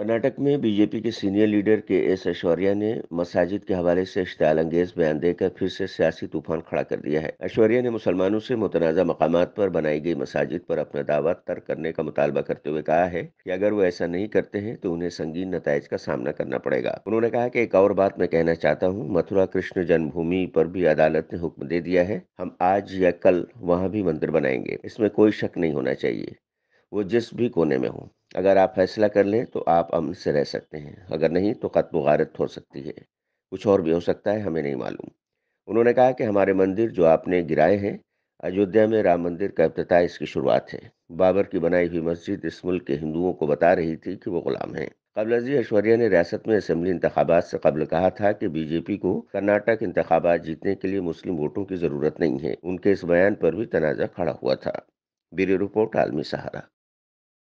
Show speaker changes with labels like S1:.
S1: कर्नाटक में बीजेपी के senior leader K S Aishwarya ने मसाजिद के हवाले से अंगेज बयान देकर फिर से सियासी तूफान खड़ा कर दिया है ऐश्वर्या ने मुसलमानों से मुतनाज़ा मकाम पर बनाई गई मसाजिद पर अपना दावा तर्क करने का मुतालबा करते हुए कहा है कि अगर वो ऐसा नहीं करते हैं तो उन्हें संगीन नतज का सामना करना पड़ेगा उन्होंने कहा कि एक और बात मैं कहना चाहता हूँ मथुरा कृष्ण जन्मभूमि पर भी अदालत ने हुक्म दे दिया है हम आज या कल वहाँ भी मंदिर बनाएंगे इसमें कोई शक नहीं होना चाहिए वो जिस भी कोने में हो अगर आप फैसला कर लें तो आप अमन से रह सकते हैं अगर नहीं तो कत्म गारत हो सकती है कुछ और भी हो सकता है हमें नहीं मालूम उन्होंने कहा कि हमारे मंदिर जो आपने गिराए हैं अयोध्या में राम मंदिर का अफ्ताह इसकी शुरुआत है बाबर की बनाई हुई मस्जिद इस मुल्क के हिंदुओं को बता रही थी कि वो गुलाम हैं अजी ऐश्वर्या ने रियासत में असम्बली इंतबात से कबल कहा था कि बीजेपी को कर्नाटक इंतबात जीतने के लिए मुस्लिम वोटों की ज़रूरत नहीं है उनके इस बयान पर भी तनाज़ा खड़ा हुआ था ब्यूरो रिपोर्ट आलमी सहारा